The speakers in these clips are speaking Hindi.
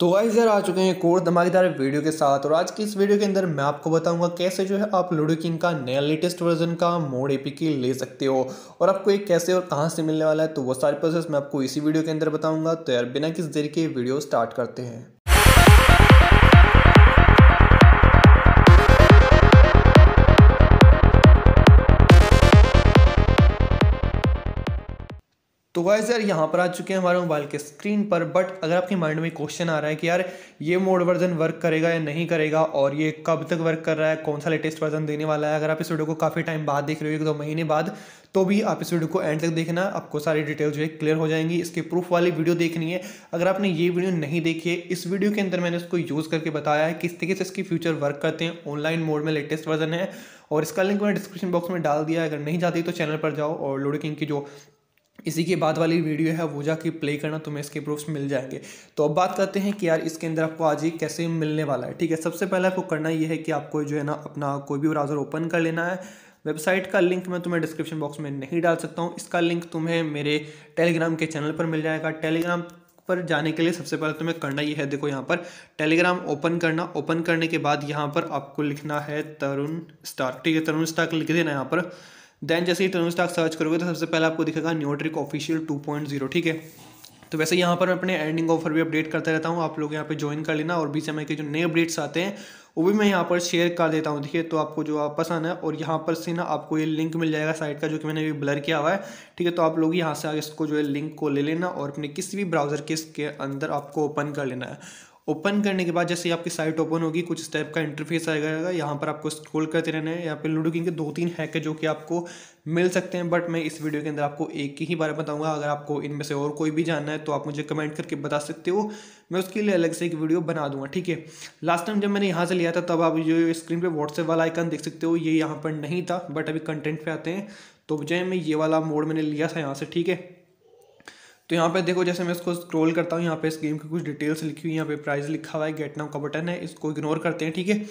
तो वाइज यार आ चुके हैं कोर धमाकेदार वीडियो के साथ और आज की इस वीडियो के अंदर मैं आपको बताऊंगा कैसे जो है आप लूडो किंग का नया लेटेस्ट वर्जन का मोड एपीकी ले सकते हो और आपको ये कैसे और कहां से मिलने वाला है तो वो सारी प्रोसेस मैं आपको इसी वीडियो के अंदर बताऊंगा तो यार बिना किस देर के वीडियो स्टार्ट करते हैं तो वह सर यहाँ पर आ चुके हैं हमारे मोबाइल के स्क्रीन पर बट अगर आपके माइंड में क्वेश्चन आ रहा है कि यार ये मोड वर्जन वर्क करेगा या नहीं करेगा और ये कब तक वर्क कर रहा है कौन सा लेटेस्ट वर्जन देने वाला है अगर आप इस वीडियो को काफ़ी टाइम बाद देख रहे हो एक दो महीने बाद तो भी आप इस वीडियो को एंड तक देखना आपको सारी डिटेल जो है क्लियर हो जाएंगी इसके प्रूफ वाली वीडियो देखनी है अगर आपने ये वीडियो नहीं देखी है इस वीडियो के अंदर मैंने उसको यूज़ करके बताया है किस तरीके से इसकी फ्यूचर वर्क करते हैं ऑनलाइन मोड में लेटेस्ट वर्जन है और इसका लिंक मैंने डिस्क्रिप्शन बॉक्स में डाल दिया है अगर नहीं जाती तो चैनल पर जाओ और लोडो किंग की जो इसी के बाद वाली वीडियो है वो जाके प्ले करना तुम्हें इसके प्रूफ्स मिल जाएंगे तो अब बात करते हैं कि यार इसके अंदर आपको आज ये कैसे मिलने वाला है ठीक है सबसे पहले आपको करना ये है कि आपको जो है ना अपना कोई भी ब्राउज़र ओपन कर लेना है वेबसाइट का लिंक मैं तुम्हें डिस्क्रिप्शन बॉक्स में नहीं डाल सकता हूँ इसका लिंक तुम्हें मेरे टेलीग्राम के चैनल पर मिल जाएगा टेलीग्राम पर जाने के लिए सबसे पहले तुम्हें करना ये है देखो यहाँ पर टेलीग्राम ओपन करना ओपन करने के बाद यहाँ पर आपको लिखना है तरुण स्टार ठीक है तरुण स्टार लिख देना यहाँ पर देन जैसे ही टर्म स्टॉक सर्च करोगे तो सबसे पहले आपको दिखेगा न्योट्रिक ऑफिशियल टू पॉइंट जीरो ठीक है तो वैसे यहाँ पर मैं अपने एंडिंग ऑफर भी अपडेट करता रहता हूँ आप लोग यहाँ पे ज्वाइन कर लेना और बी समय के जो नए अपडेट्स आते हैं वो भी मैं यहाँ पर शेयर कर देता हूँ देखिए तो आपको जो वापस आना है और यहाँ पर से ना आपको ये लिंक मिल जाएगा साइट का जो कि मैंने अभी ब्लर किया हुआ है ठीक है तो आप लोग यहाँ से इसको जो है लिंक को ले लेना और अपने किसी भी ब्राउज़र के अंदर आपको ओपन कर लेना है ओपन करने के बाद जैसे आपकी साइट ओपन होगी कुछ इस टाइप का इंटरफेस आएगा यहाँ पर आपको स्क्रॉल करते रहना है यहाँ पे लूडो किंग के दो तीन हैक है जो कि आपको मिल सकते हैं बट मैं इस वीडियो के अंदर आपको एक ही बारे में बताऊँगा अगर आपको इनमें से और कोई भी जानना है तो आप मुझे कमेंट करके बता सकते हो मैं उसके लिए अलग से एक वीडियो बना दूंगा ठीक है लास्ट टाइम जब मैंने यहाँ से लिया था तब आप जो स्क्रीन पर व्हाट्सएप वाला आइकन देख सकते हो ये यहाँ पर नहीं था बट अभी कंटेंट पर आते हैं तो जय मैं ये वाला मोड मैंने लिया था यहाँ से ठीक है तो यहाँ पे देखो जैसे मैं इसको स्क्रॉल करता हूँ यहाँ पे इस गेम की कुछ डिटेल्स लिखी हुई यहाँ पे प्राइस लिखा हुआ है गेट नाउ का बटन है इसको इग्नोर करते हैं ठीक है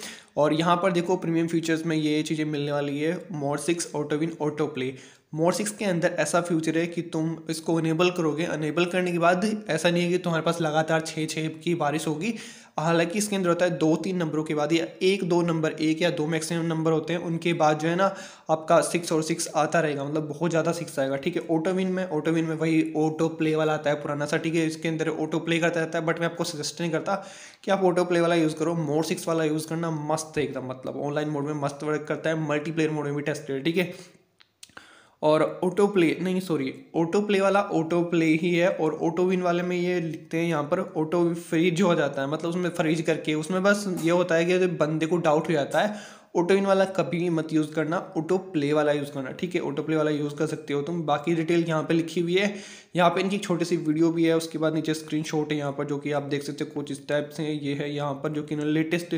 और यहाँ पर देखो प्रीमियम फीचर्स में ये चीज़ें मिलने वाली है more six auto win auto play more six six के अंदर ऐसा फ्यूचर है कि तुम इसको इनेबल करोगे अनेबल करने के बाद ऐसा नहीं है कि तुम्हारे पास लगातार छः छः की बारिश होगी हालांकि इसके अंदर होता है दो तीन नंबरों के बाद या एक दो नंबर एक या दो मैक्सिमम नंबर होते हैं उनके बाद जो है ना आपका सिक्स और सिक्स आता रहेगा मतलब बहुत ज़्यादा सिक्स आएगा ठीक है ऑटोविन में ऑटोविन में वही ऑटो प्ले वाला आता है पुराना सा ठीक है इसके अंदर ऑटो प्ले करता रहता है बट मैं आपको सजेस्ट नहीं करता कि आप ऑटो प्ले वाला यूज़ करो मोर सिक्स वाला यूज़ करना मस्त है एकदम मतलब ऑनलाइन मोड में मस्त वर्क करता है मल्टीप्लेयर मोड में भी टेस्ट है ठीक है और ऑटो प्ले नहीं सॉरी ऑटो प्ले वाला ऑटो प्ले ही है और ऑटो विन वाले में ये लिखते हैं यहाँ पर ऑटो फ्रीज हो जाता है मतलब उसमें फ्रीज करके उसमें बस ये होता है कि बंदे को डाउट हो जाता है ऑटो इन वाला कभी मत यूज़ करना ऑटो प्ले वाला यूज़ करना ठीक है ऑटो प्ले वाला यूज़ कर सकते हो तुम बाकी डिटेल यहाँ पे लिखी हुई है यहाँ पे इनकी छोटी सी वीडियो भी है उसके बाद नीचे स्क्रीनशॉट है यहाँ पर जो कि आप देख सकते हो कुछ स्टेप्स हैं ये है यहाँ पर जो कि लेटेस्ट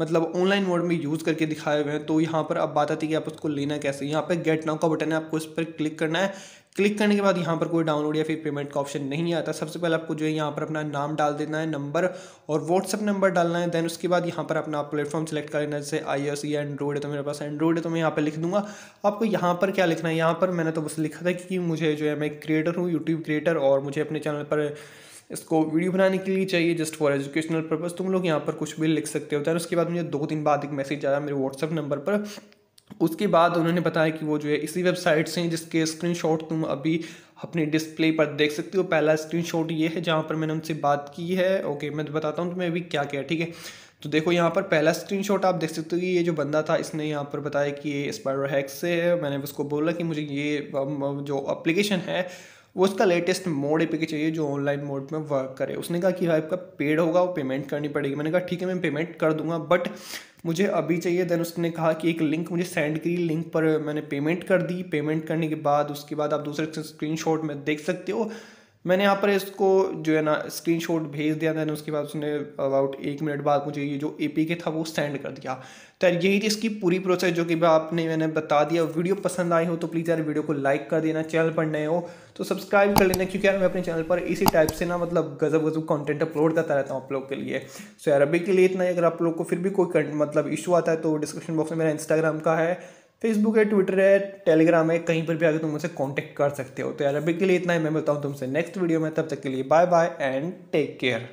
मतलब ऑनलाइन मोड में यूज़ करके दिखाए हुए हैं तो यहाँ पर अब बात आती है कि आप उसको लेना कैसे यहाँ पर गेट नाउ का बटन है आपको इस पर क्लिक करना है क्लिक करने के बाद यहाँ पर कोई डाउनलोड या फिर पेमेंट का ऑप्शन नहीं आता सबसे पहले आपको जो है यहाँ पर अपना नाम डाल देना है नंबर और व्हाट्सअप नंबर डालना है देन उसके बाद यहाँ पर अपना प्लेटफॉर्म सेलेक्ट कर लेना है जैसे आई एस या एंड्रॉइड है तो मेरे पास एंड्रॉइड है तो मैं यहाँ पर लिख दूंगा आपको यहाँ पर क्या लिखना है यहाँ पर मैंने तो बस लिखा था कि मुझे जो है मैं क्रिएटर हूँ यूट्यूब क्रिएटर और मुझे अपने चैनल पर इसको वीडियो बनाने के लिए चाहिए जस्ट फॉर एजुकेशनल पर्पज़ तुम लोग यहाँ पर कुछ भी लिख सकते हो दैन उसके बाद मुझे दो दिन बाद एक मैसेज आया मेरे व्हाट्सअप नंबर पर उसके बाद उन्होंने बताया कि वो जो है इसी वेबसाइट से जिसके स्क्रीनशॉट तुम अभी अपने डिस्प्ले पर देख सकते हो पहला स्क्रीनशॉट ये है जहाँ पर मैंने उनसे बात की है ओके मैं तो बताता हूँ तुम्हें अभी क्या क्या ठीक है तो देखो यहाँ पर पहला स्क्रीनशॉट आप देख सकते हो कि ये जो बंदा था इसने यहाँ पर बताया कि ये स्पाइडर हैक्स से है मैंने उसको बोला कि मुझे ये जो अप्लीकेशन है वो उसका लेटेस्ट मोड एपीके चाहिए जो ऑनलाइन मोड में वर्क करे उसने कहा कि हाँ आपका पेड होगा वो पेमेंट करनी पड़ेगी मैंने कहा ठीक है मैं पेमेंट कर दूंगा बट मुझे अभी चाहिए देन उसने कहा कि एक लिंक मुझे सेंड करी लिंक पर मैंने पेमेंट कर दी पेमेंट करने के बाद उसके बाद आप दूसरे स्क्रीन में देख सकते हो मैंने यहाँ पर इसको जो है ना स्क्रीनशॉट भेज दिया देन उसके बाद उसने अबाउट एक मिनट बाद मुझे ये जो ए के था वो सेंड कर दिया तो यार यही थी इसकी पूरी प्रोसेस जो कि आपने मैंने बता दिया वीडियो पसंद आई हो तो प्लीज़ यार वीडियो को लाइक कर देना चैनल पर नए हो तो सब्सक्राइब कर लेना क्योंकि यार मैं अपने चैनल पर इसी टाइप से ना मतलब गजब गजब कंटेंट अपलोड करता रहता हूँ आप लोग के लिए सो यार अभी के लिए इतना ही अगर आप लोग को फिर भी कोई मतलब इशू आता है तो डिस्क्रिप्शन बॉक्स में मेरा इंस्टाग्राम का है फेसबुक है ट्विटर है टेलीग्राम है कहीं पर भी आगे तुम मुझसे कॉन्टैक्ट कर सकते हो तो यार अभी के लिए इतना ही मैं बताऊँ तुमसे नेक्स्ट वीडियो में तब तक के लिए bye bye and take care